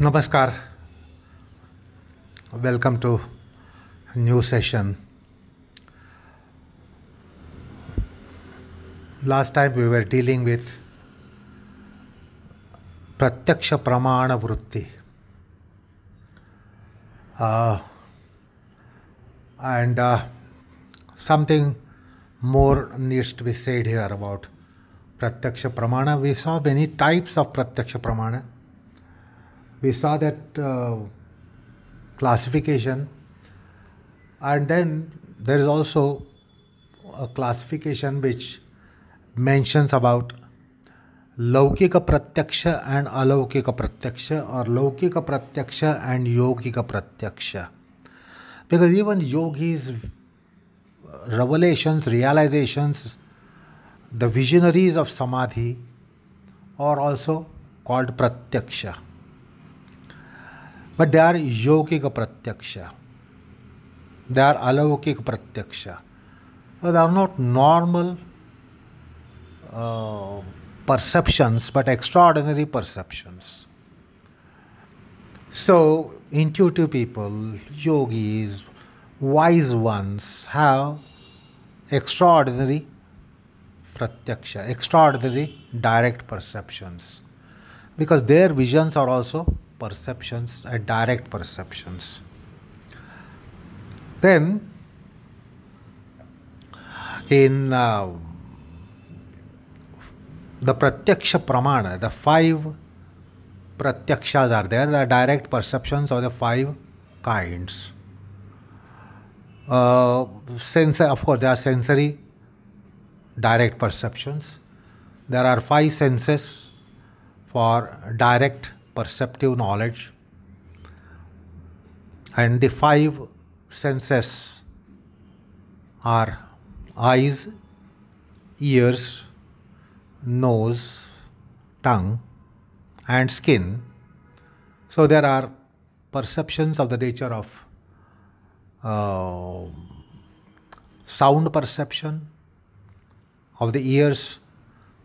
नमस्कार welcome to new session last time we were dealing with pratyaksha pramana vritti and something more needs to be said here about pratyaksha pramana we saw many types of pratyaksha pramana है we saw that uh, classification and then there is also a classification which mentions about लौकिक pratyaksha and अलौकिक pratyaksha, or लौकिक pratyaksha and yogika pratyaksha, because even yogis revelations realizations the visionaries of samadhi are also called pratyaksha but they are yogic pratyaksha. They are alaukic pratyaksha. So they are not normal uh, perceptions, but extraordinary perceptions. So, intuitive people, yogis, wise ones have extraordinary pratyaksha, extraordinary direct perceptions, because their visions are also perceptions, uh, direct perceptions. Then, in uh, the Pratyaksha Pramana, the five Pratyakshas are there, the direct perceptions of the five kinds. Uh, sense, of course, there are sensory direct perceptions. There are five senses for direct perceptive knowledge and the five senses are eyes, ears, nose, tongue, and skin. So there are perceptions of the nature of uh, sound perception of the ears,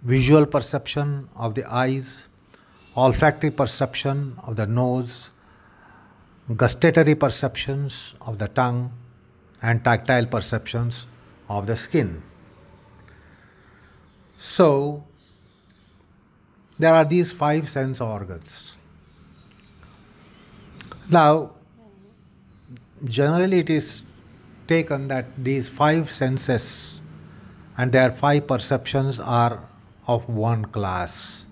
visual perception of the eyes, olfactory perception of the nose, gustatory perceptions of the tongue, and tactile perceptions of the skin. So, there are these five sense organs. Now, generally it is taken that these five senses and their five perceptions are of one class.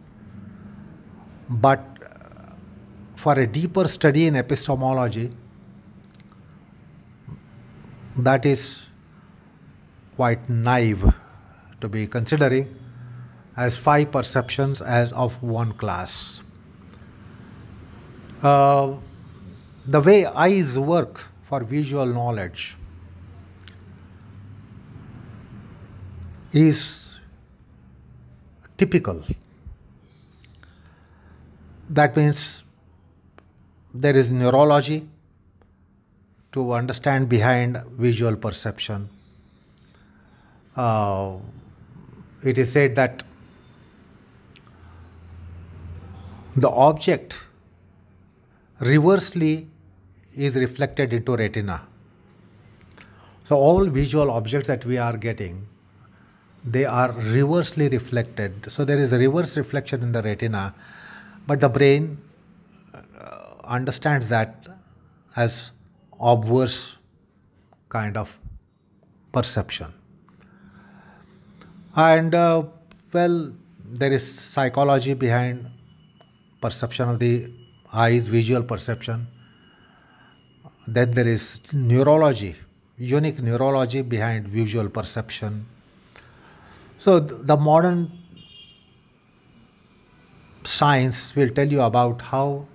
But uh, for a deeper study in epistemology, that is quite naive to be considering as five perceptions as of one class. Uh, the way eyes work for visual knowledge is typical that means there is neurology to understand behind visual perception. Uh, it is said that the object reversely is reflected into retina. So all visual objects that we are getting, they are reversely reflected. So there is a reverse reflection in the retina but the brain uh, understands that as obverse kind of perception. And uh, well, there is psychology behind perception of the eyes, visual perception. Then there is neurology, unique neurology behind visual perception. So the modern science will tell you about how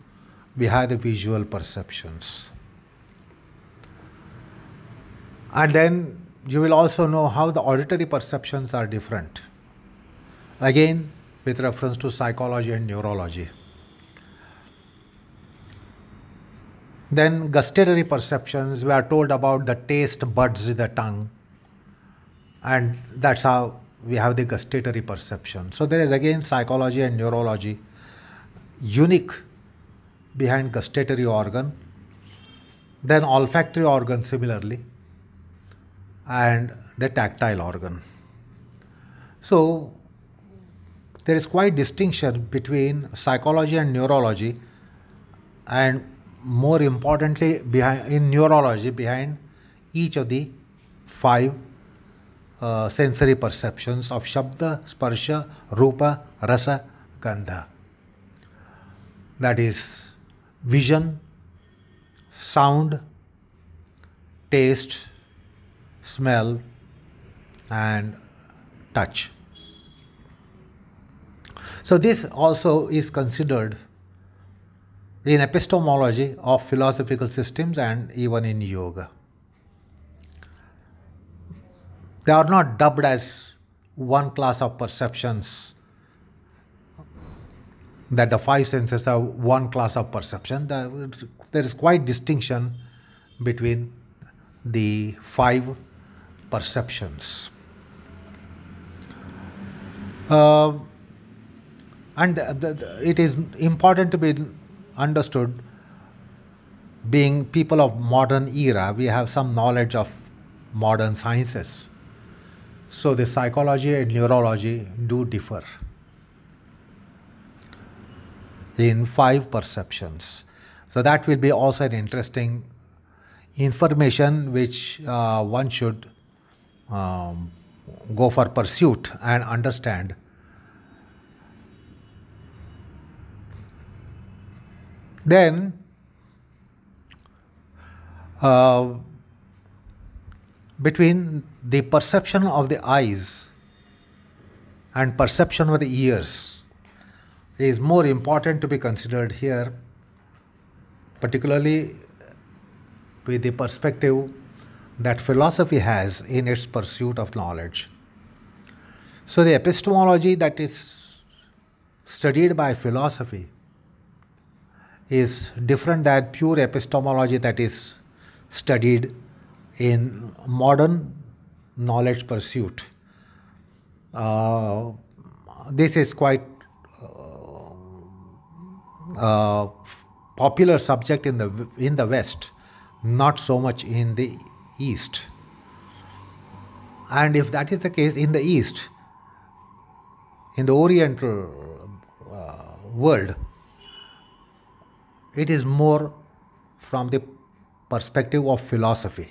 we have the visual perceptions. And then you will also know how the auditory perceptions are different. Again, with reference to psychology and neurology. Then, gustatory perceptions, we are told about the taste buds in the tongue, and that's how we have the gustatory perception. So there is again psychology and neurology unique behind gustatory organ. Then olfactory organ similarly and the tactile organ. So there is quite distinction between psychology and neurology and more importantly behind in neurology behind each of the five uh, sensory perceptions of Shabda, Sparsha, Rupa, Rasa, Gandha. That is vision, sound, taste, smell, and touch. So, this also is considered in epistemology of philosophical systems and even in yoga. They are not dubbed as one class of perceptions that the five senses are one class of perception. There is quite distinction between the five perceptions. Uh, and the, the, it is important to be understood being people of modern era we have some knowledge of modern sciences so the psychology and neurology do differ in five perceptions. So that will be also an interesting information which uh, one should um, go for pursuit and understand. Then uh, between the perception of the eyes and perception of the ears is more important to be considered here, particularly with the perspective that philosophy has in its pursuit of knowledge. So, the epistemology that is studied by philosophy is different than pure epistemology that is studied in modern knowledge pursuit. Uh, this is quite uh, uh, popular subject in the in the West, not so much in the East. And if that is the case in the East, in the Oriental uh, world, it is more from the perspective of philosophy.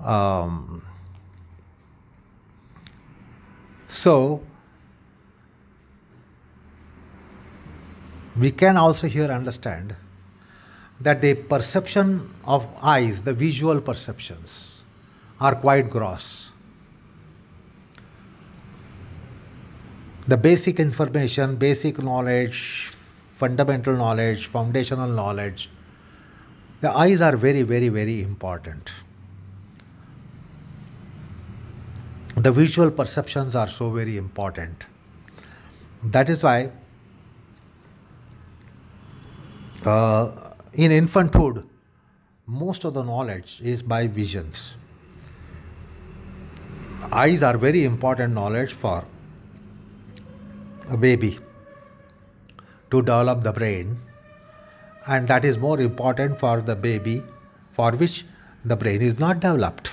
Um, so, we can also here understand that the perception of eyes, the visual perceptions, are quite gross. The basic information, basic knowledge, fundamental knowledge, foundational knowledge, the eyes are very, very, very important. the visual perceptions are so very important. That is why uh, in infanthood, most of the knowledge is by visions. Eyes are very important knowledge for a baby to develop the brain and that is more important for the baby for which the brain is not developed.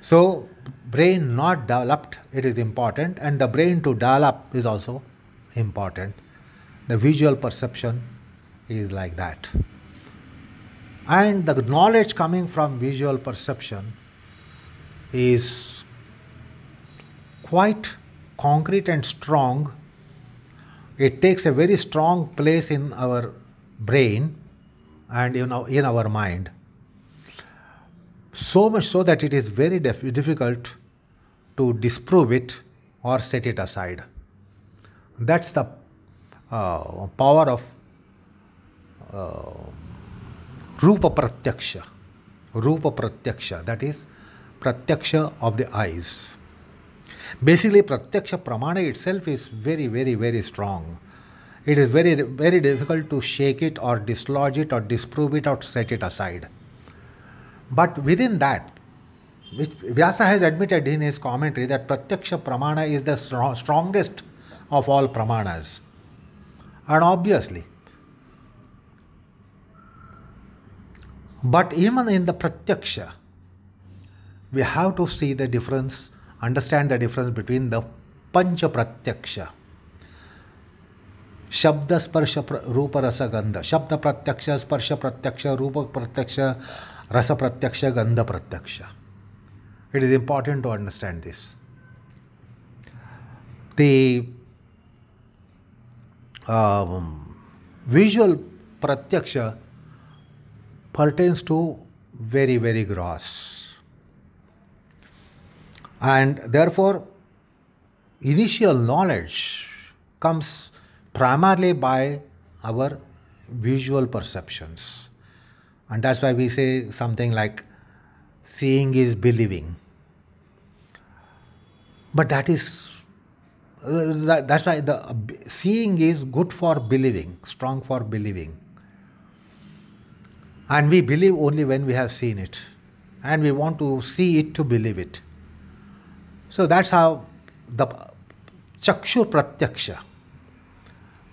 So brain not developed, it is important, and the brain to develop is also important. The visual perception is like that. And the knowledge coming from visual perception is quite concrete and strong. It takes a very strong place in our brain and in our, in our mind. So much so that it is very difficult to disprove it or set it aside. That's the uh, power of uh, Rupa Pratyaksha. Rupa Pratyaksha, that is Pratyaksha of the eyes. Basically, Pratyaksha Pramana itself is very, very, very strong. It is very, very difficult to shake it or dislodge it or disprove it or set it aside. But within that, Vyasa has admitted in his commentary that Pratyaksha Pramana is the strongest of all Pramanas. And obviously, but even in the Pratyaksha, we have to see the difference, understand the difference between the Pancha Pratyaksha. शब्द स्पर्श rupa रस गंध शब्द प्रत्यक्ष स्पर्श प्रत्यक्ष रूप प्रत्यक्ष रस pratyaksha. It is important to understand this. The um, visual pratyaksha pertains to very, very gross. And therefore, initial knowledge comes primarily by our visual perceptions. And that's why we say something like seeing is believing. But that is uh, that, that's why the uh, seeing is good for believing, strong for believing. And we believe only when we have seen it. And we want to see it to believe it. So that's how the Chakshur Pratyaksha,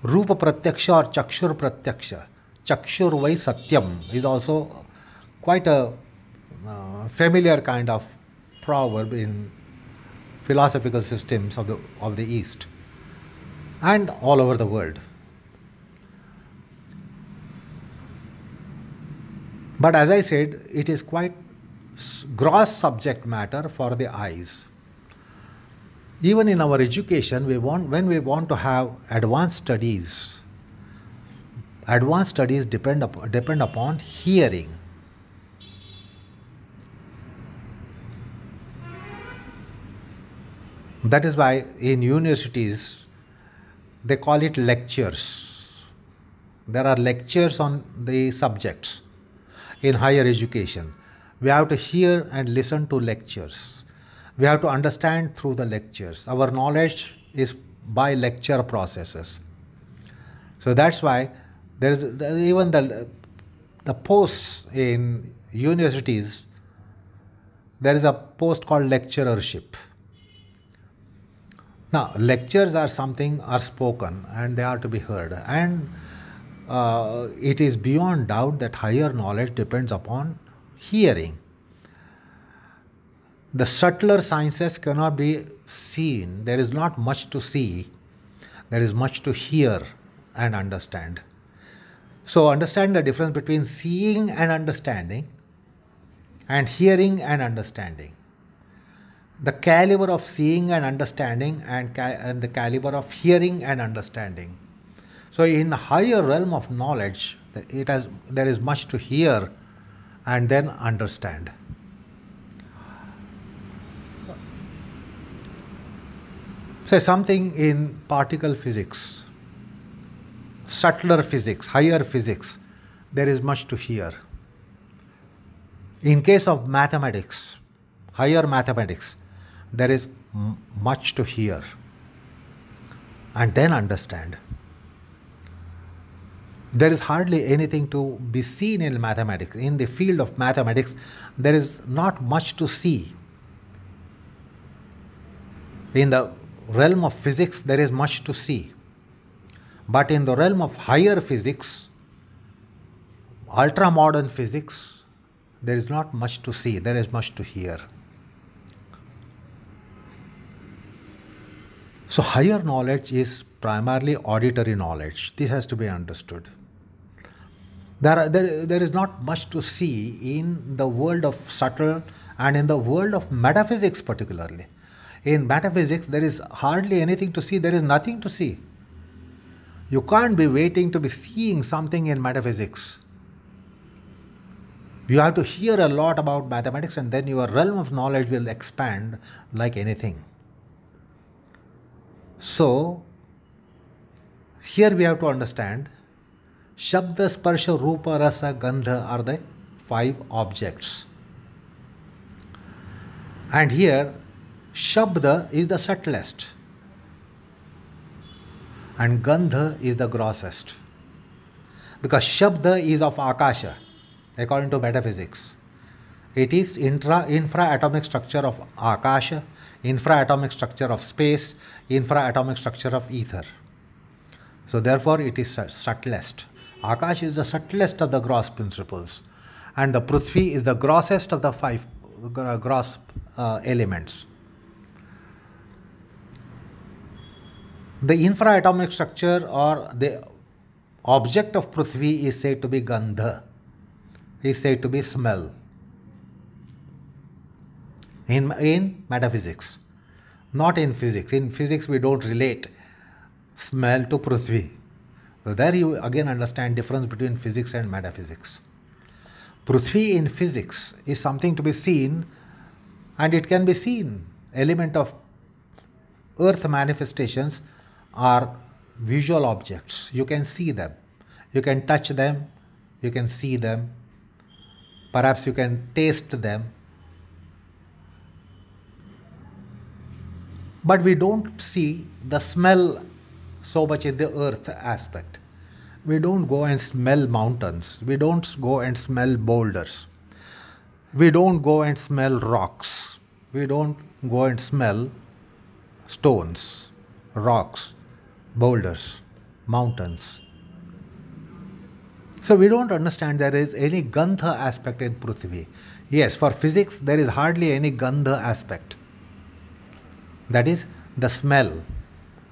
Rupa Pratyaksha or Chakshur Pratyaksha, Chakshur Vai Satyam is also quite a uh, familiar kind of proverb in philosophical systems of the, of the East and all over the world. But as I said, it is quite gross subject matter for the eyes. Even in our education, we want, when we want to have advanced studies, advanced studies depend, up, depend upon hearing That is why in universities they call it lectures. There are lectures on the subjects in higher education. We have to hear and listen to lectures. We have to understand through the lectures. Our knowledge is by lecture processes. So that's why there is even the the posts in universities. There is a post called lecturership. Now, lectures are something are spoken and they are to be heard. And uh, it is beyond doubt that higher knowledge depends upon hearing. The subtler sciences cannot be seen. There is not much to see. There is much to hear and understand. So, understand the difference between seeing and understanding, and hearing and understanding the caliber of seeing and understanding and, and the caliber of hearing and understanding. So in the higher realm of knowledge, it has there is much to hear and then understand. Say something in particle physics, subtler physics, higher physics, there is much to hear. In case of mathematics, higher mathematics, there is m- much to hear and then understand. There is hardly anything to be seen in mathematics. In the field of mathematics, there is not much to see. In the realm of physics, there is much to see. But in the realm of higher physics, ultra modern physics, there is not much to see, there is much to hear. So, higher knowledge is primarily auditory knowledge. This has to be understood. There, are, there, there is not much to see in the world of subtle and in the world of metaphysics, particularly. In metaphysics, there is hardly anything to see, there is nothing to see. You can't be waiting to be seeing something in metaphysics. You have to hear a lot about mathematics, and then your realm of knowledge will expand like anything. So, here we have to understand Shabda, Sparsha, Rupa, Rasa, Gandha are the five objects. And here Shabda is the subtlest and Gandha is the grossest. Because Shabda is of Akasha according to metaphysics. It is intra, infra-atomic structure of Akasha infraatomic structure of space, infraatomic structure of ether. So therefore it is subtlest. Akash is the subtlest of the gross principles and the Prithvi is the grossest of the five gross uh, elements. The infraatomic structure or the object of Prithvi is said to be Gandha, is said to be smell in, in metaphysics, not in physics. In physics, we don't relate smell to prithvi. So there you again understand difference between physics and metaphysics. Prithvi in physics is something to be seen and it can be seen. Element of earth manifestations are visual objects. You can see them. You can touch them. You can see them. Perhaps you can taste them. but we don't see the smell so much in the earth aspect. We don't go and smell mountains. We don't go and smell boulders. We don't go and smell rocks. We don't go and smell stones, rocks, boulders, mountains. So we don't understand there is any Gandha aspect in Prithvi. Yes, for physics, there is hardly any Gandha aspect that is the smell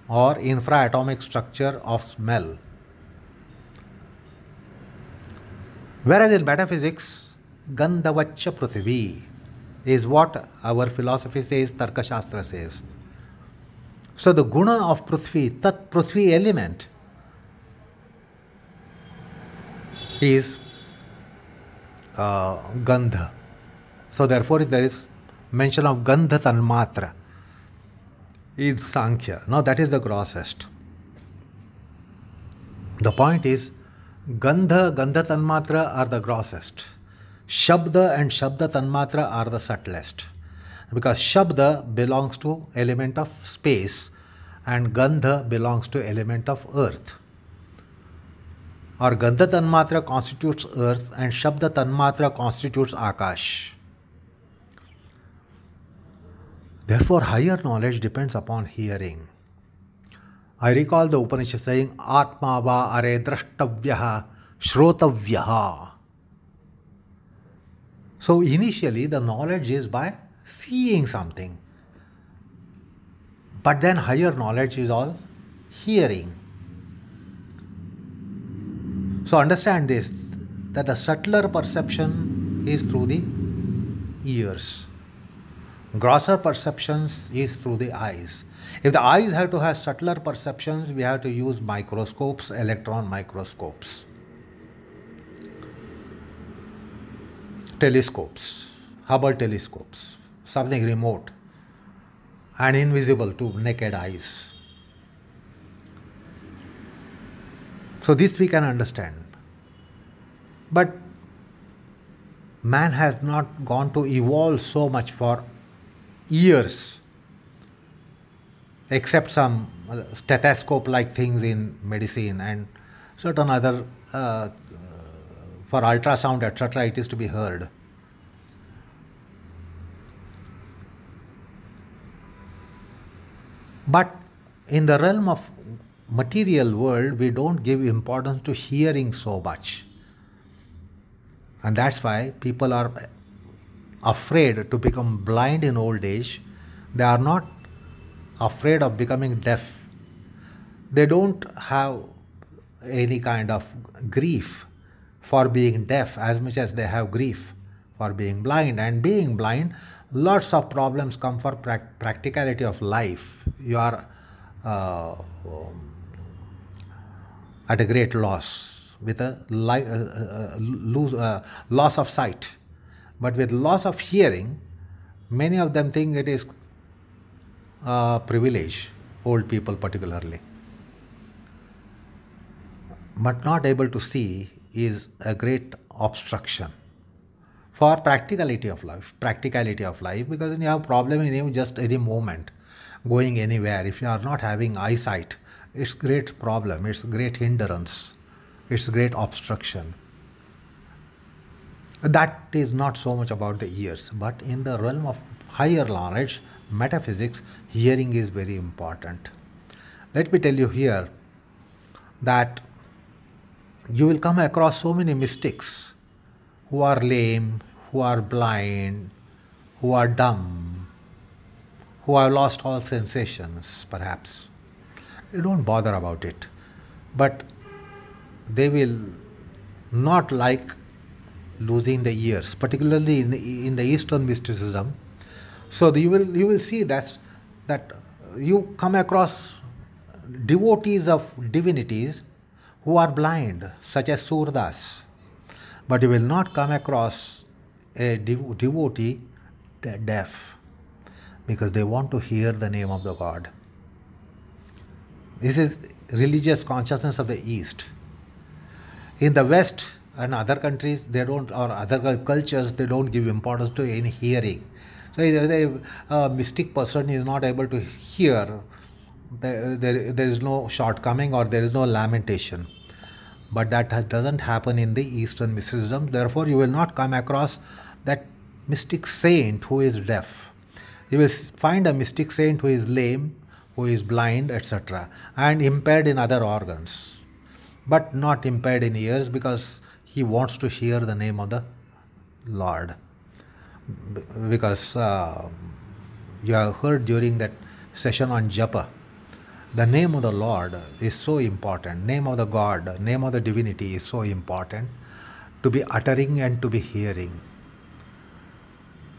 or infraatomic structure of smell. Whereas in metaphysics, Gandhavacha is what our philosophy says, Tarka Shastra says. So the guna of Prithvi, Tat Prithvi element, is uh, Gandha. So therefore there is mention of Gandha Tanmatra is Sankhya. Now that is the grossest. The point is Gandha, Gandha Tanmatra are the grossest. Shabda and Shabda Tanmatra are the subtlest. Because Shabda belongs to element of space and Gandha belongs to element of earth. Or Gandha Tanmatra constitutes earth and Shabda Tanmatra constitutes Akash. Therefore, higher knowledge depends upon hearing. I recall the Upanishad saying, Atma va are drashtavyaha shrotavyaha. So, initially, the knowledge is by seeing something. But then, higher knowledge is all hearing. So, understand this that the subtler perception is through the ears grosser perceptions is through the eyes. If the eyes have to have subtler perceptions, we have to use microscopes, electron microscopes, telescopes, Hubble telescopes, something remote and invisible to naked eyes. So, this we can understand. But man has not gone to evolve so much for ears, except some stethoscope like things in medicine and certain other uh, for ultrasound, etc., it is to be heard. But in the realm of material world, we don't give importance to hearing so much. And that's why people are afraid to become blind in old age, they are not afraid of becoming deaf. They don't have any kind of grief for being deaf as much as they have grief for being blind. And being blind, lots of problems come for practicality of life. You are uh, at a great loss with a, li- uh, uh, uh lose, uh, loss of sight. But with loss of hearing, many of them think it is a uh, privilege, old people particularly. But not able to see is a great obstruction for practicality of life practicality of life because then you have problem in just any moment going anywhere if you are not having eyesight it's great problem it's great hindrance it's great obstruction that is not so much about the ears but in the realm of higher knowledge metaphysics hearing is very important let me tell you here that you will come across so many mystics who are lame who are blind who are dumb who have lost all sensations perhaps you don't bother about it but they will not like losing the ears, particularly in the, in the Eastern mysticism. So the, you will you will see that that you come across devotees of divinities who are blind, such as Surdas, but you will not come across a dev- devotee deaf because they want to hear the name of the God. This is religious consciousness of the East. In the West, and other countries they don't or other cultures they don't give importance to any hearing so if a mystic person is not able to hear there, there, there is no shortcoming or there is no lamentation but that has, doesn't happen in the eastern mysticism therefore you will not come across that mystic saint who is deaf you will find a mystic saint who is lame who is blind etc and impaired in other organs but not impaired in ears because he wants to hear the name of the Lord. Because uh, you have heard during that session on japa, the name of the Lord is so important. Name of the God, name of the divinity is so important to be uttering and to be hearing.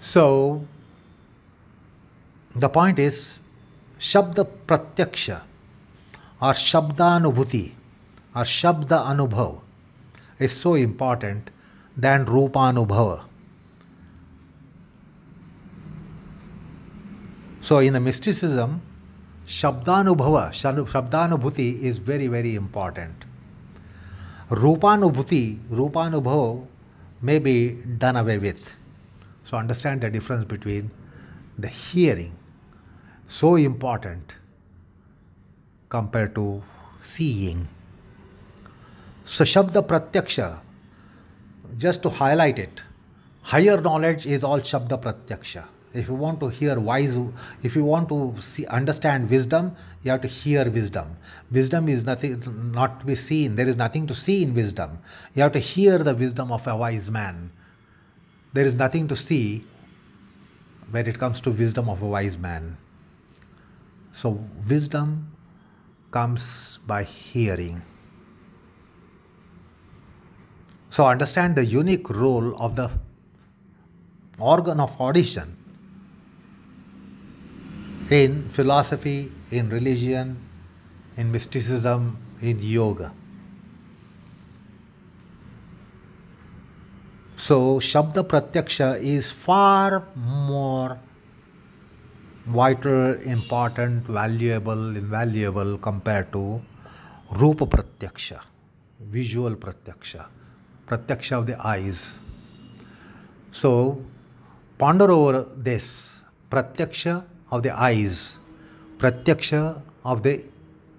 So, the point is Shabda Pratyaksha or Shabda Anubhuti or Shabda Anubhav is so important than Rupanubhava. So in the mysticism, Shabdanubhava, Shabdanubhuti is very, very important. Rupanubhuti, Rupanubhava may be done away with. So understand the difference between the hearing, so important compared to seeing. Sashabda Pratyaksha, just to highlight it, higher knowledge is all Shabda Pratyaksha. If you want to hear wise, if you want to understand wisdom, you have to hear wisdom. Wisdom is nothing, not to be seen. There is nothing to see in wisdom. You have to hear the wisdom of a wise man. There is nothing to see when it comes to wisdom of a wise man. So wisdom comes by hearing. So understand the unique role of the organ of audition in philosophy, in religion, in mysticism, in yoga. So Shabda Pratyaksha is far more vital, important, valuable, invaluable compared to Rupa Pratyaksha, visual Pratyaksha. Pratyaksha of the eyes. So ponder over this Pratyaksha of the eyes, Pratyaksha of the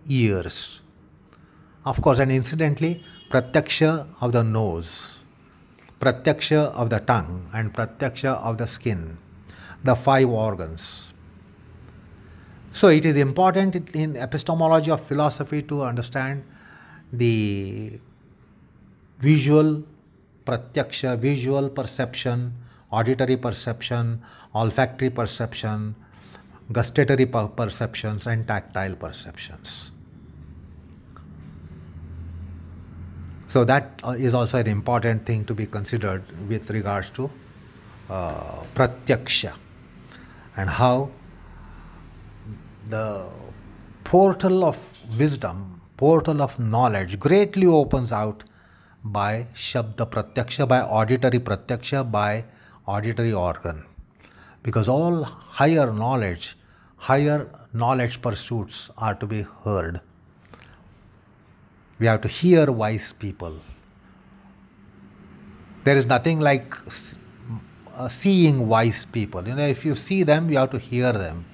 ears. Of course, and incidentally, Pratyaksha of the nose, Pratyaksha of the tongue, and Pratyaksha of the skin, the five organs. So it is important in epistemology of philosophy to understand the visual pratyaksha, visual perception, auditory perception, olfactory perception, gustatory perceptions, and tactile perceptions. So that uh, is also an important thing to be considered with regards to uh, pratyaksha and how the portal of wisdom, portal of knowledge greatly opens out by Shabda Pratyaksha, by auditory Pratyaksha, by auditory organ. Because all higher knowledge, higher knowledge pursuits are to be heard. We have to hear wise people. There is nothing like uh, seeing wise people. You know, if you see them, you have to hear them.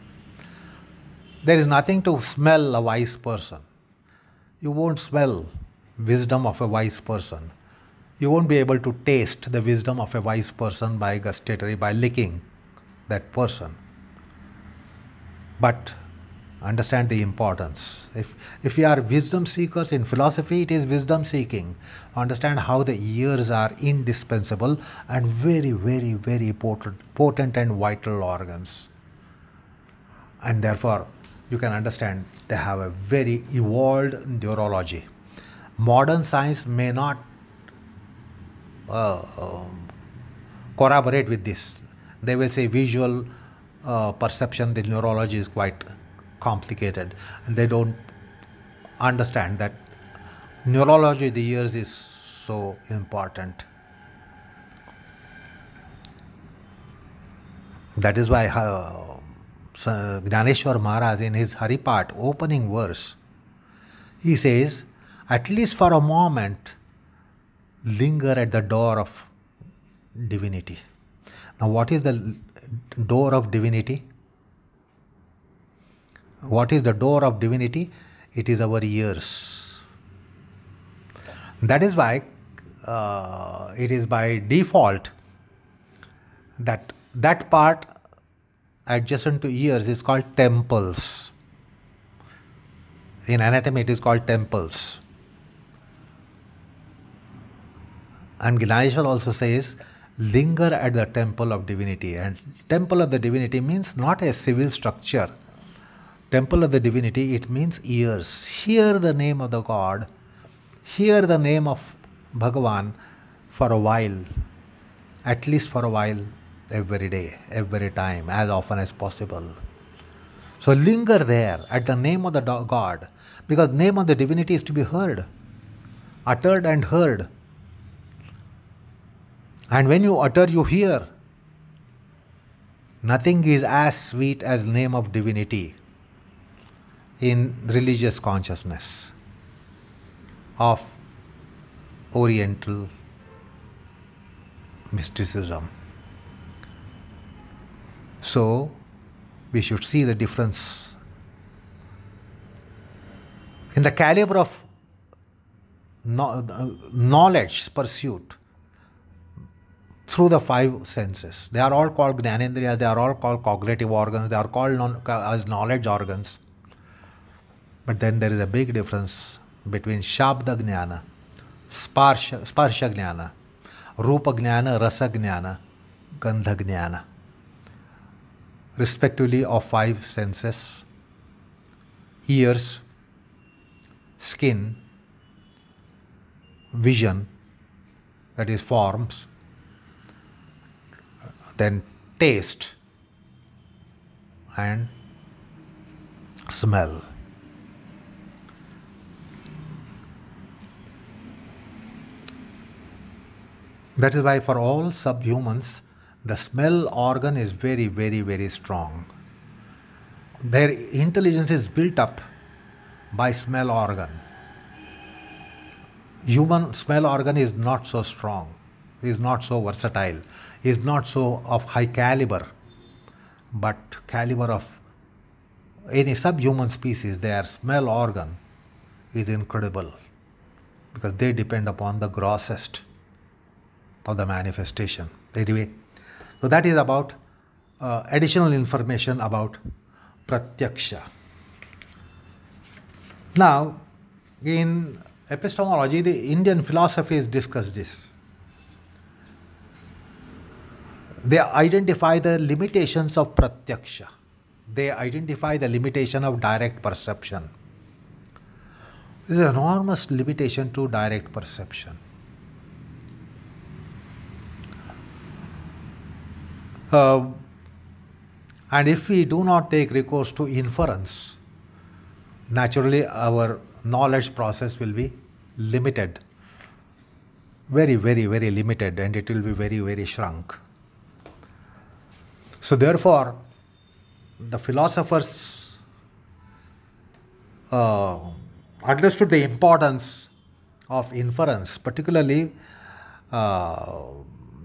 There is nothing to smell a wise person. You won't smell wisdom of a wise person. You won't be able to taste the wisdom of a wise person by gustatory, by licking that person. But understand the importance. If, if we are wisdom seekers in philosophy, it is wisdom seeking. Understand how the ears are indispensable and very, very, very potent, potent and vital organs. And therefore, you can understand they have a very evolved neurology modern science may not uh, um, corroborate with this. They will say visual uh, perception, the neurology is quite complicated, and they don't understand that neurology, the ears, is so important. That is why uh, Ganeshwar Maharaj, in his Haripat opening verse, he says, at least for a moment, linger at the door of divinity. Now, what is the door of divinity? What is the door of divinity? It is our ears. That is why uh, it is by default that that part adjacent to ears is called temples. In anatomy, it is called temples. And Gnaneshwar also says, linger at the temple of divinity. And temple of the divinity means not a civil structure. Temple of the divinity, it means ears. Hear the name of the God. Hear the name of Bhagavan for a while, at least for a while, every day, every time, as often as possible. So linger there at the name of the God, because name of the divinity is to be heard, uttered and heard. And when you utter, you hear. Nothing is as sweet as name of divinity in religious consciousness of Oriental mysticism. So, we should see the difference in the caliber of uh, knowledge pursuit through the five senses. They are all called gnanendriyas, they are all called cognitive organs, they are called non, as knowledge organs. But then there is a big difference between Shabda Jnana, Sparsha, sparsha Jnana, Rupa Rasa Gandha respectively of five senses, ears, skin, vision, that is forms, then taste and smell. That is why for all subhumans, the smell organ is very, very, very strong. Their intelligence is built up by smell organ. Human smell organ is not so strong. Is not so versatile. is not so of high caliber, but caliber of any subhuman species, their smell organ is incredible because they depend upon the grossest of the manifestation. Anyway, so that is about uh, additional information about pratyaksha. Now, in epistemology, the Indian has discuss this they identify the limitations of pratyaksha. They identify the limitation of direct perception. There's an enormous limitation to direct perception. Uh, and if we do not take recourse to inference, naturally our knowledge process will be limited. Very, very, very limited, and it will be very, very shrunk. So, therefore, the philosophers uh, understood the importance of inference, particularly uh,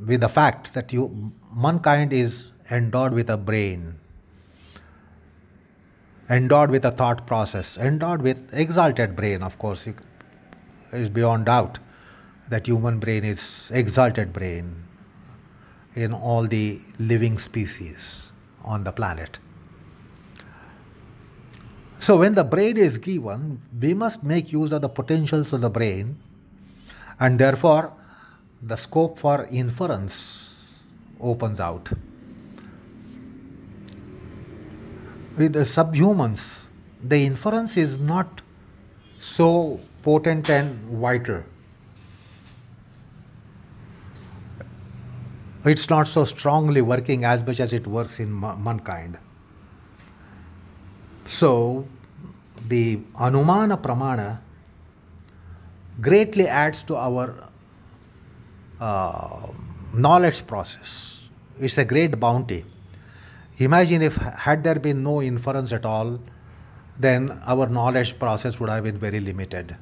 with the fact that you, mankind is endowed with a brain, endowed with a thought process, endowed with exalted brain. Of course, it is beyond doubt that human brain is exalted brain in all the living species on the planet. So when the brain is given, we must make use of the potentials of the brain and therefore the scope for inference opens out. With the subhumans, the inference is not so potent and vital it's not so strongly working as much as it works in mankind. So, the Anumana Pramana greatly adds to our uh, knowledge process. It's a great bounty. Imagine if had there been no inference at all, then our knowledge process would have been very limited.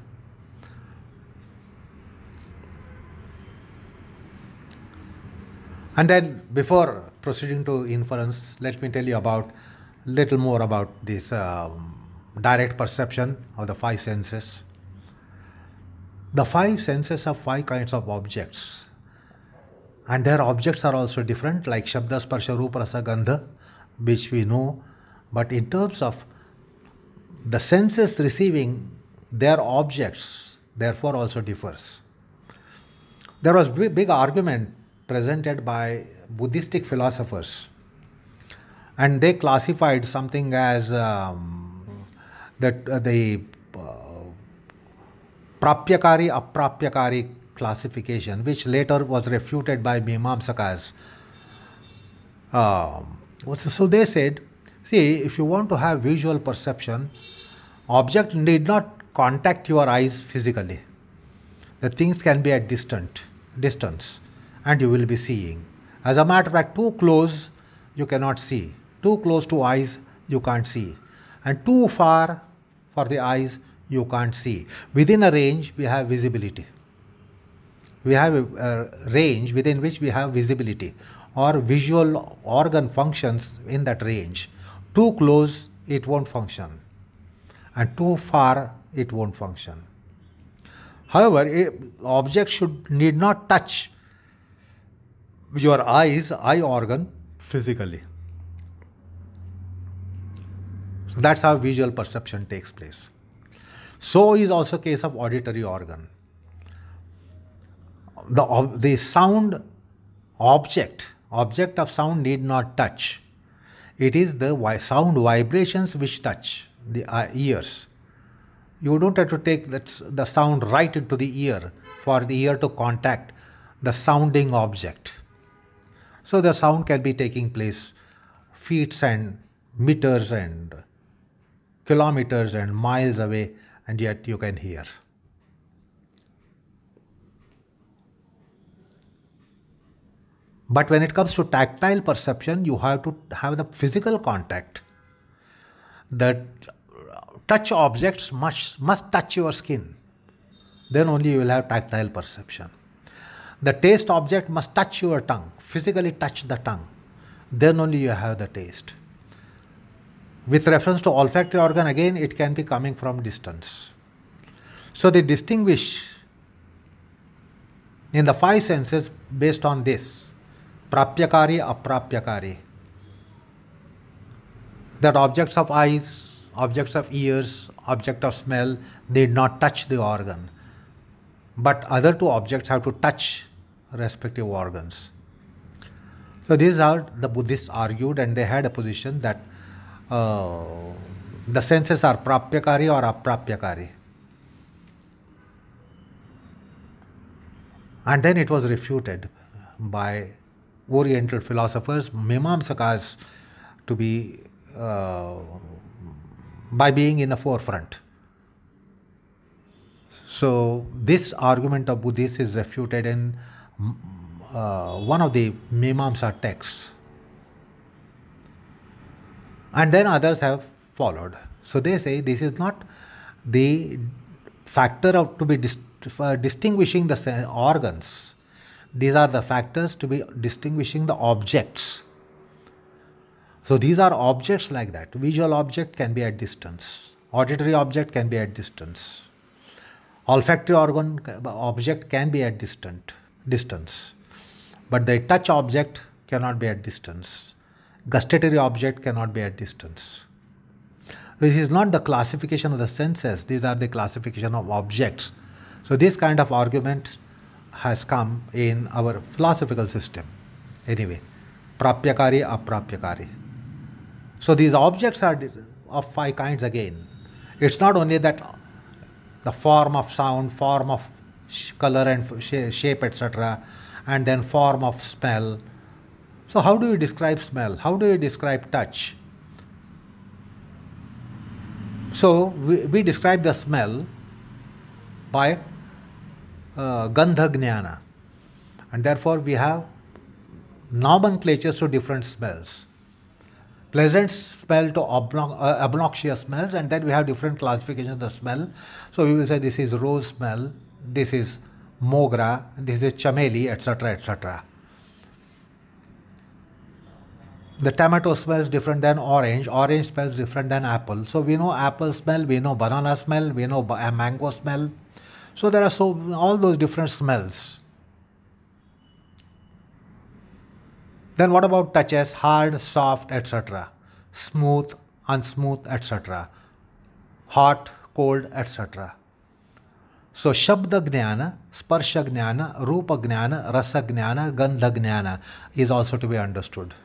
And then before proceeding to inference, let me tell you about little more about this um, direct perception of the five senses. The five senses have five kinds of objects. And their objects are also different like Shabda, Sparsha, Rupa, Rasa, Gandha, which we know. But in terms of the senses receiving their objects, therefore also differs. There was big argument presented by Buddhistic philosophers. And they classified something as um, uh, the uh, prapyakari aprapyakari classification, which later was refuted by Mimamsakas. Uh, um, so they said, see, if you want to have visual perception, object need not contact your eyes physically. The things can be at distant distance and you will be seeing. As a matter of fact, too close you cannot see, too close to eyes you can't see, and too far for the eyes you can't see. Within a range, we have visibility. We have a, range within which we have visibility or visual organ functions in that range. Too close, it won't function, and too far, it won't function. However, objects should need not touch your eyes, eye organ physically. That's how visual perception takes place. So is also case of auditory organ. The, the sound object, object of sound need not touch. It is the sound vibrations which touch the uh, ears. You don't have to take that, the sound right into the ear for the ear to contact the sounding object. So the sound can be taking place feet and meters and kilometers and miles away and yet you can hear. But when it comes to tactile perception, you have to have the physical contact. The touch objects must, must touch your skin. Then only you will have tactile perception. The taste object must touch your tongue physically touch the tongue, then only you have the taste. With reference to olfactory organ, again it can be coming from distance. So they distinguish in the five senses based on this prapyakari, aprapyakari. That objects of eyes, objects of ears, object of smell need not touch the organ, but other two objects have to touch respective organs. So these are the Buddhists argued, and they had a position that uh, the senses are prapyakari or aprapyakari. And then it was refuted by Oriental philosophers, Mimamsakas, to be uh, by being in the forefront. So this argument of Buddhists is refuted in uh, one of the Mimamsa texts. And then others have followed. So they say this is not the factor of, to be uh, distinguishing the organs. These are the factors to be distinguishing the objects. So these are objects like that. Visual object can be at distance. Auditory object can be at distance. Olfactory organ uh, object can be at distant distance but the touch object cannot be at distance. Gustatory object cannot be at distance. This is not the classification of the senses, these are the classification of objects. So this kind of argument has come in our philosophical system. Anyway, prapyakari, aprapyakari. So these objects are of five kinds again. It's not only that the form of sound, form of color and shape, etc and then form of smell. So, how do you describe smell? How do you describe touch? So, we, we describe the smell by uh, and therefore we have nomenclatures to different smells. Pleasant smell to obnox uh, obnoxious smells and then we have different classifications of smell. So we will say this is rose smell, this is Mogra, this is chameli, etc. etc. The tomato smells different than orange, orange smells different than apple. So we know apple smell, we know banana smell, we know uh, mango smell. So there are so all those different smells. Then what about touches? Hard, soft, etc. Smooth, unsmooth, etc. Hot, cold, etc. So Shabda Jnana, Sparsha Jnana, Rupa Jnana, Rasa Jnana, Gandha Jnana is also to be understood.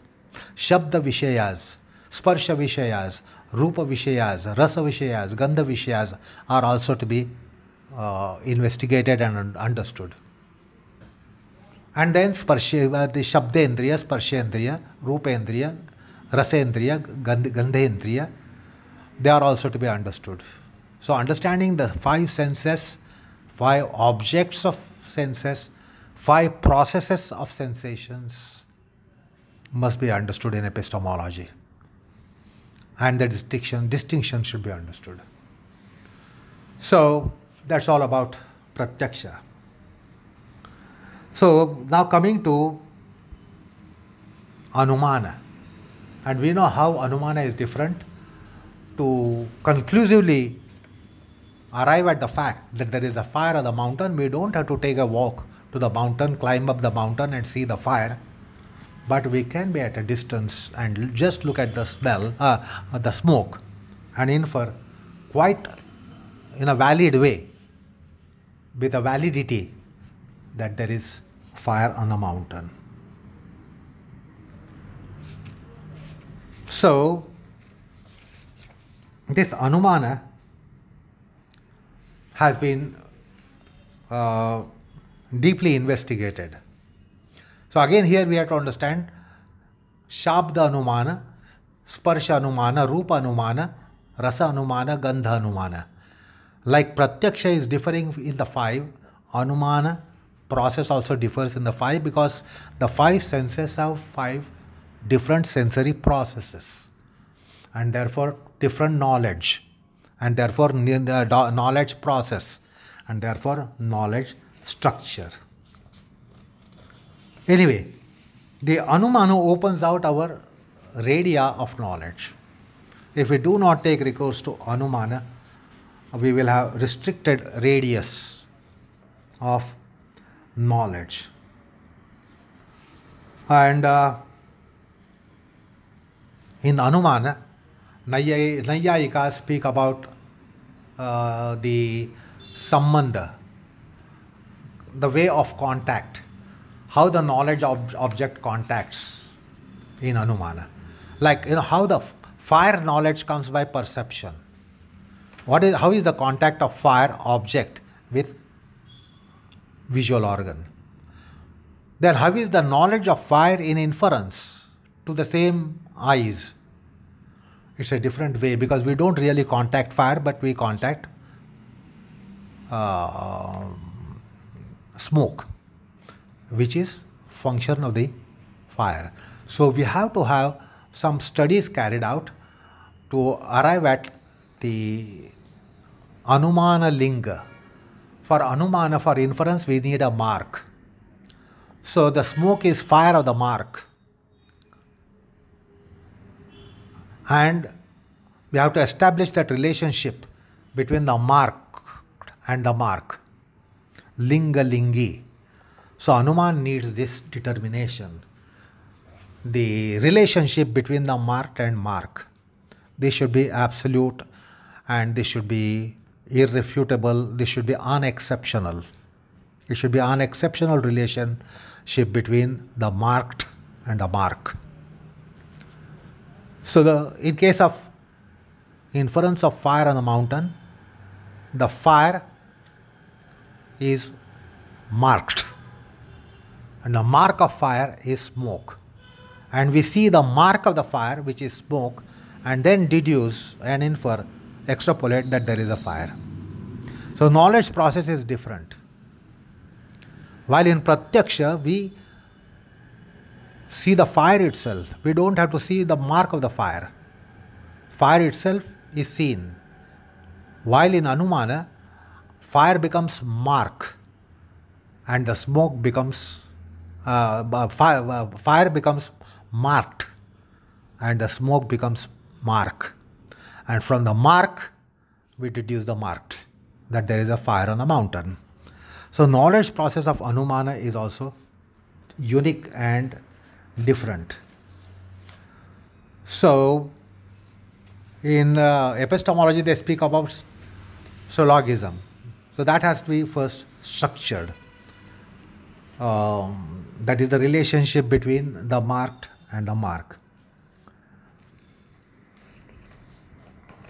Shabda Vishayas, Sparsha Vishayas, Rupa Vishayas, Rasa Vishayas, Gandha Vishayas are also to be uh, investigated and understood. And then Sparsha, uh, the Shabdendriya, Sparshendriya, Rupendriya, Rasendriya, Gandh- Gandhendriya, they are also to be understood. So understanding the five senses five objects of senses, five processes of sensations must be understood in epistemology. And the distinction, distinction should be understood. So that's all about pratyaksha. So now coming to anumana. And we know how anumana is different to conclusively arrive at the fact that there is a fire on the mountain, we don't have to take a walk to the mountain, climb up the mountain and see the fire. But we can be at a distance and just look at the smell, uh, the smoke, and infer quite in a valid way, with a validity, that there is fire on the mountain. So, this anumana has been uh, deeply investigated. So again here we have to understand Shabda Anumana, Sparsha Anumana, Rupa Anumana, Rasa Anumana, Gandha Anumana. Like Pratyaksha is differing in the five, Anumana process also differs in the five because the five senses have five different sensory processes and therefore different knowledge and therefore knowledge process and therefore knowledge structure. Anyway, the Anumanu opens out our radius of knowledge. If we do not take recourse to Anumana, we will have restricted radius of knowledge. And uh, in Anumana, Nayayika speak about uh, the sammanda, the way of contact, how the knowledge ob- object contacts in Anumana. Like, you know, how the fire knowledge comes by perception. What is, how is the contact of fire object with visual organ? Then how is the knowledge of fire in inference to the same eyes? it's a different way because we don't really contact fire but we contact uh, smoke which is function of the fire so we have to have some studies carried out to arrive at the anumana linga for anumana for inference we need a mark so the smoke is fire of the mark and we have to establish that relationship between the mark and the mark. Linga lingi. So Anuman needs this determination. The relationship between the mark and mark. They should be absolute and they should be irrefutable. They should be unexceptional. It should be an exceptional relationship between the marked and the mark. So the in case of inference of fire on a mountain, the fire is marked and the mark of fire is smoke and we see the mark of the fire which is smoke and then deduce and infer extrapolate that there is a fire so knowledge process is different while in pratyaksha we see the fire itself. We don't have to see the mark of the fire. Fire itself is seen. While in Anumana, fire becomes mark and the smoke becomes, uh, uh fire, uh, fire becomes marked and the smoke becomes mark. And from the mark, we deduce the marked, that there is a fire on the mountain. So knowledge process of Anumana is also unique and different. So, in uh, epistemology, they speak about syllogism. So, that has to be first structured. Um, that is the relationship between the marked and the mark.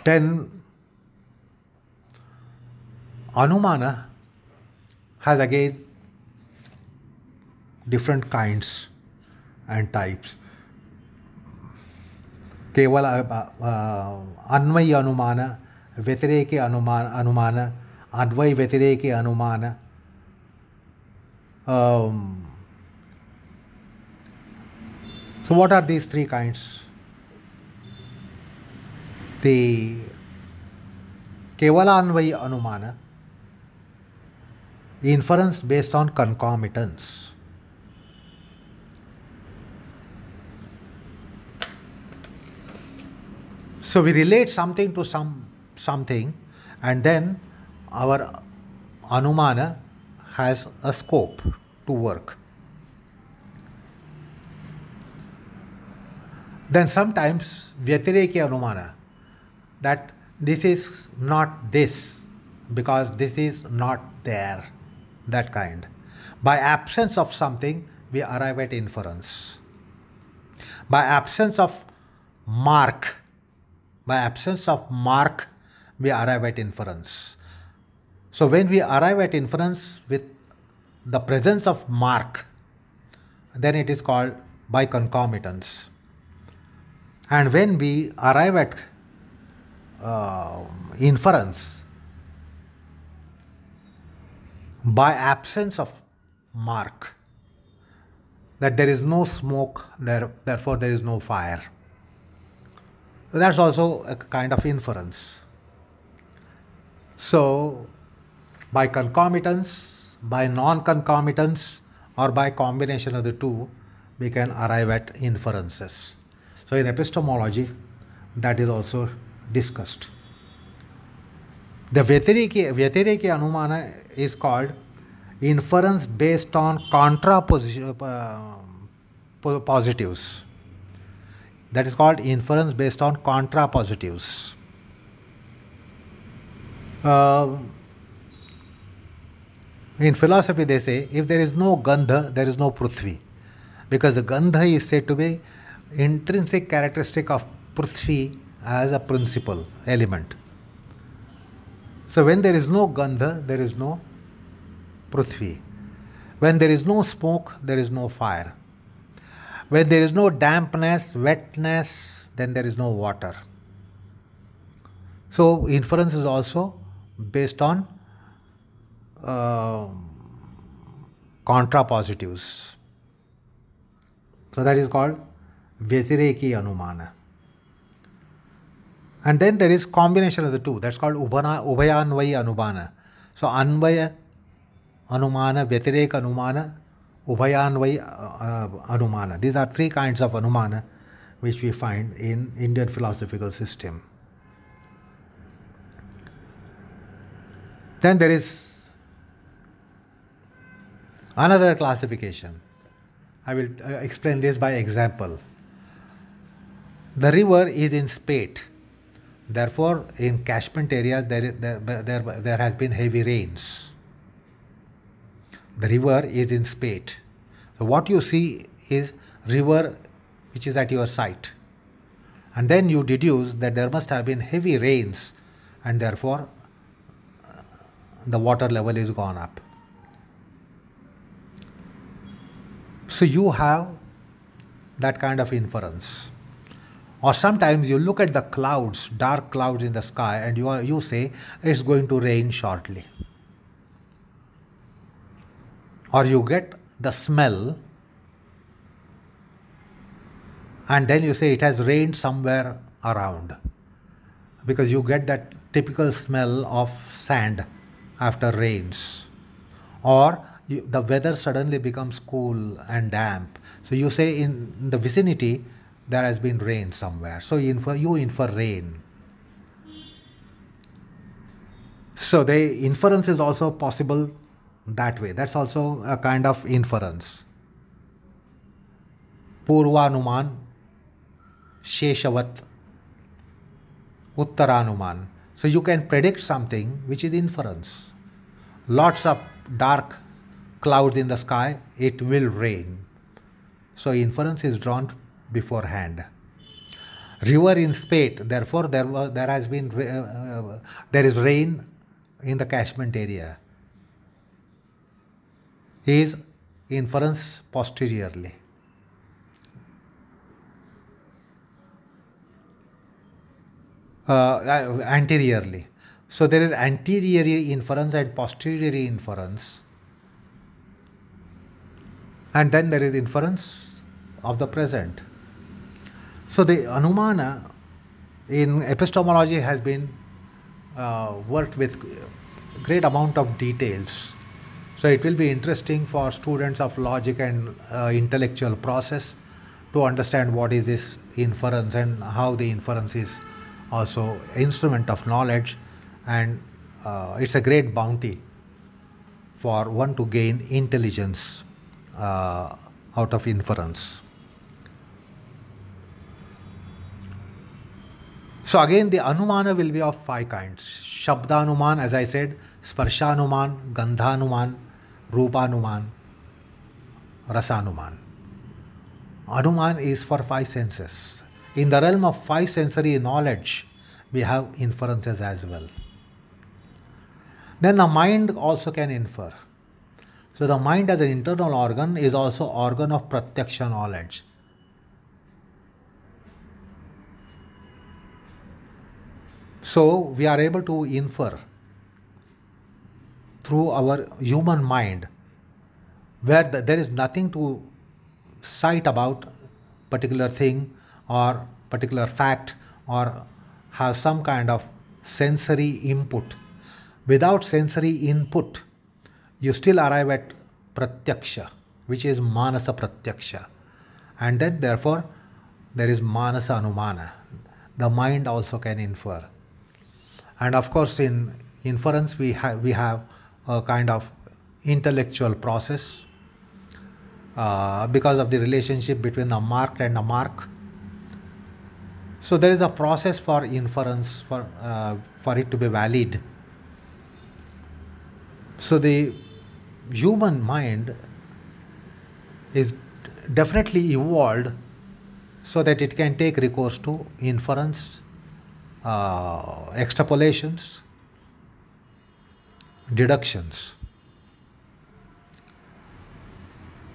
Then, Anumana has again different kinds. and types. केवल अन्वय अनुमान व्यतिरेक अनुमान अनुमान अन्वय व्यतिरेक अनुमान um, so what are these three kinds? The Kevalanvay Anumana, inference based on concomitants. So we relate something to some something, and then our anumana has a scope to work. Then sometimes vyatireki anumana that this is not this because this is not there, that kind. By absence of something, we arrive at inference. By absence of mark, by absence of mark, we arrive at inference. So when we arrive at inference with the presence of mark, then it is called by concomitance. And when we arrive at uh, inference by absence of mark, that there is no smoke, there, therefore there is no fire. So that's also a kind of inference. So by concomitance, by non-concomitance, or by combination of the two, we can arrive at inferences. So in epistemology, that is also discussed. The Vyatiriki Anumana is called inference based on contrapositives. Uh, positives. That is called inference based on contrapositives. Uh, in philosophy, they say if there is no Gandha, there is no Prithvi. Because the Gandha is said to be intrinsic characteristic of Prithvi as a principal element. So when there is no Gandha, there is no Prithvi. When there is no smoke, there is no fire. Where there is no dampness, wetness, then there is no water. So inference is also based on uh, contrapositives. So that is called Vyatireki Anumana. And then there is combination of the two. That's called Ubhana, Ubhayanvayi Anubana. So Anvaya Anumana, Vyatireka Anumana Ubhayanvay uh, uh, Anumana. These are three kinds of Anumana which we find in Indian philosophical system. Then there is another classification. I will uh, explain this by example. The river is in spate. Therefore, in catchment areas, there, there, there, there has been heavy rains the river is in spate. So what you see is river which is at your site. And then you deduce that there must have been heavy rains and therefore uh, the water level is gone up. So you have that kind of inference. Or sometimes you look at the clouds, dark clouds in the sky, and you, are, you say it's going to rain shortly or you get the smell and then you say it has rained somewhere around because you get that typical smell of sand after rains or you, the weather suddenly becomes cool and damp so you say in the vicinity there has been rain somewhere so you infer, you infer rain so the inference is also possible that way. That's also a kind of inference. Purvanuman, Sheshavat, Uttaranuman. So you can predict something which is inference. Lots of dark clouds in the sky, it will rain. So inference is drawn beforehand. River in spate, therefore there, was, there has been, uh, uh, there is rain in the catchment area his inference posteriorly. Uh, uh, anteriorly. So there is anterior inference and posterior inference. And then there is inference of the present. So the anumana in epistemology has been uh, worked with great amount of details so it will be interesting for students of logic and uh, intellectual process to understand what is this inference and how the inference is also instrument of knowledge and uh, it's a great bounty for one to gain intelligence uh, out of inference. So again, the anumana will be of five kinds. Shabdanuman, as I said, sparshanuman, gandhanuman, रूपानुमान rasanuman. Anuman is for five senses. In the realm of five sensory knowledge, we have inferences as well. Then the mind also can infer. So the mind as an internal organ is also organ of pratyaksha knowledge. So we are able to infer through our human mind, where the, there is nothing to cite about particular thing or particular fact or have some kind of sensory input. Without sensory input, you still arrive at pratyaksha, which is manasa pratyaksha. And then, therefore, there is manasa anumana. The mind also can infer. And of course, in inference, we, have we have a kind of intellectual process uh, because of the relationship between the marked and the mark. So there is a process for inference for uh, for it to be valid. So the human mind is definitely evolved so that it can take recourse to inference, uh, extrapolations, deductions.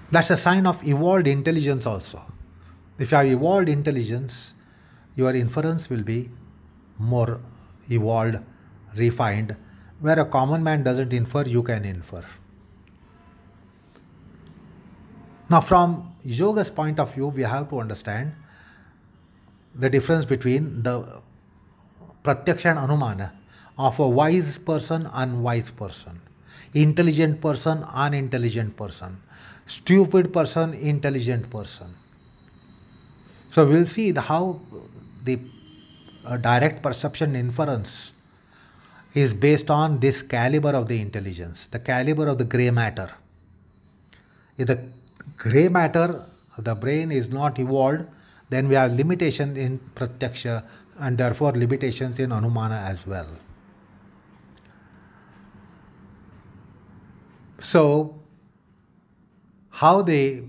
That's a sign of evolved intelligence also. If you have evolved intelligence, your inference will be more evolved, refined. Where a common man doesn't infer, you can infer. Now, from yoga's point of view, we have to understand the difference between the pratyaksha and anumana of a wise person, unwise person, intelligent person, unintelligent person, stupid person, intelligent person. So we'll see how the uh, direct perception inference is based on this caliber of the intelligence, the caliber of the gray matter. If the gray matter of the brain is not evolved, then we have limitations in pratyaksha and therefore limitations in anumana as well. So, how the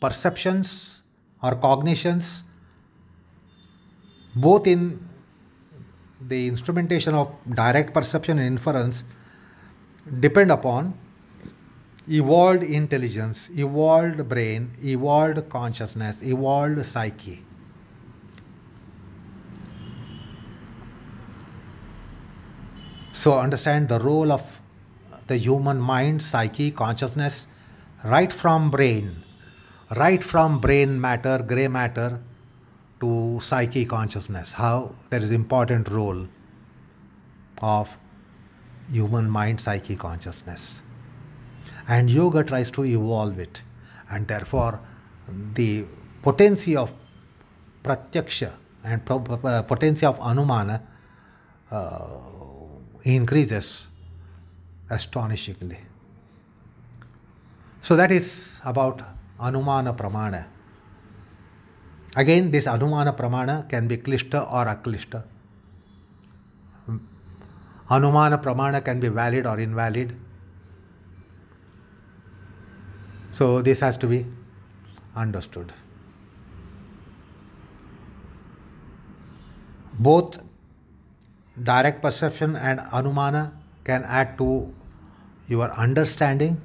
perceptions or cognitions both in the instrumentation of direct perception and inference depend upon evolved intelligence, evolved brain, evolved consciousness, evolved psyche. So understand the role of the human mind, psyche, consciousness, right from brain, right from brain matter, gray matter to psyche consciousness, how there is important role of human mind, psyche consciousness. And yoga tries to evolve it. And therefore, the potency of pratyaksha and uh, potency of anumana uh, increases astonishingly. So that is about Anumana Pramana. Again, this Anumana Pramana can be Klishta or Aklishta. Anumana Pramana can be valid or invalid. So this has to be understood. Both direct perception and Anumana can add to your understanding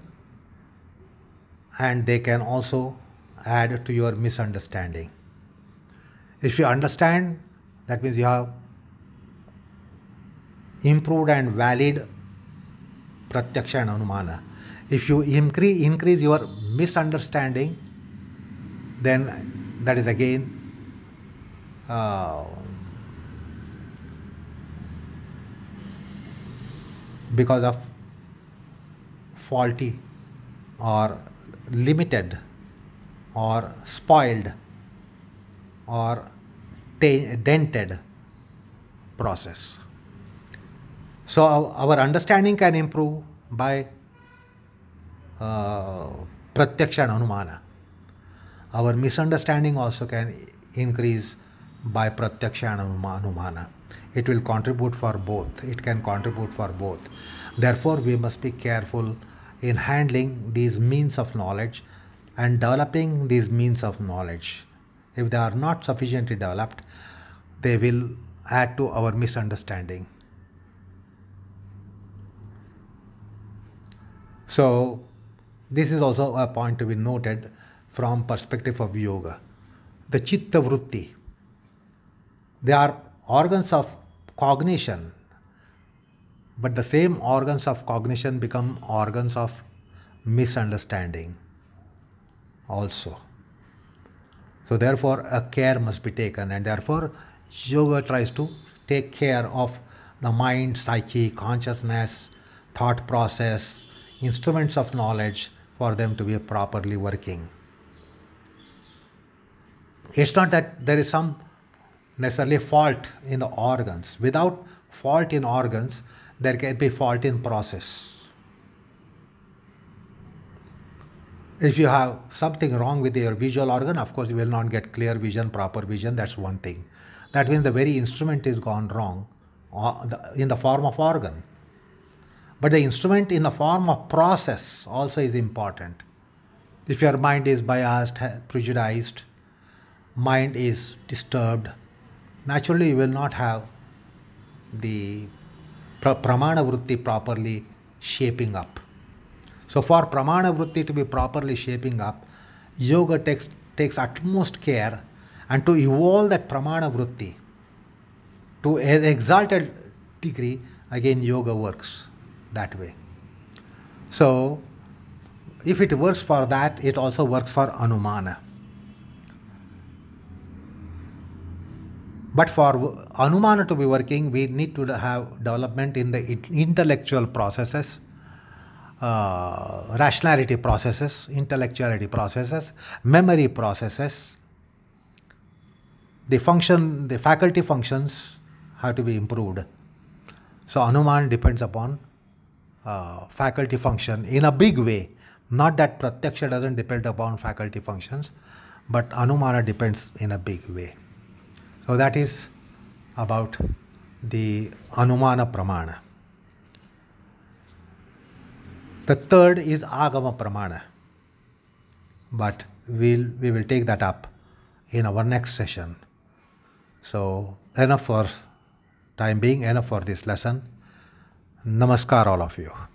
and they can also add to your misunderstanding. If you understand, that means you have improved and valid pratyaksha and anumana. If you increase, increase your misunderstanding, then that is again uh, because of faulty or limited or spoiled or dented process. So our understanding can improve by uh, pratyaksha and anumana. Our misunderstanding also can increase by pratyaksha and anumana. It will contribute for both. It can contribute for both. Therefore, we must be careful in handling these means of knowledge and developing these means of knowledge. If they are not sufficiently developed, they will add to our misunderstanding. So this is also a point to be noted from perspective of yoga. The chitta vritti, they are organs of cognition but the same organs of cognition become organs of misunderstanding also. So, therefore, a care must be taken, and therefore, yoga tries to take care of the mind, psyche, consciousness, thought process, instruments of knowledge for them to be properly working. It's not that there is some necessarily fault in the organs. Without fault in organs, there can be fault in process. If you have something wrong with your visual organ, of course, you will not get clear vision, proper vision. That's one thing. That means the very instrument is gone wrong uh, in the form of organ. But the instrument in the form of process also is important. If your mind is biased, prejudiced, mind is disturbed, naturally you will not have the pramana vritti properly shaping up. So for pramana vritti to be properly shaping up, yoga takes takes utmost care and to evolve that pramana vritti to an exalted degree, again yoga works that way. So if it works for that, it also works for anumana. But for Anumana to be working, we need to have development in the intellectual processes, uh, rationality processes, intellectuality processes, memory processes. The function, the faculty functions have to be improved. So Anuman depends upon uh, faculty function in a big way. Not that Pratyaksha doesn't depend upon faculty functions, but Anumana depends in a big way. So that is about the Anumana Pramana. The third is Agama Pramana, but we'll, we will take that up in our next session. So enough for time being, enough for this lesson. Namaskar all of you.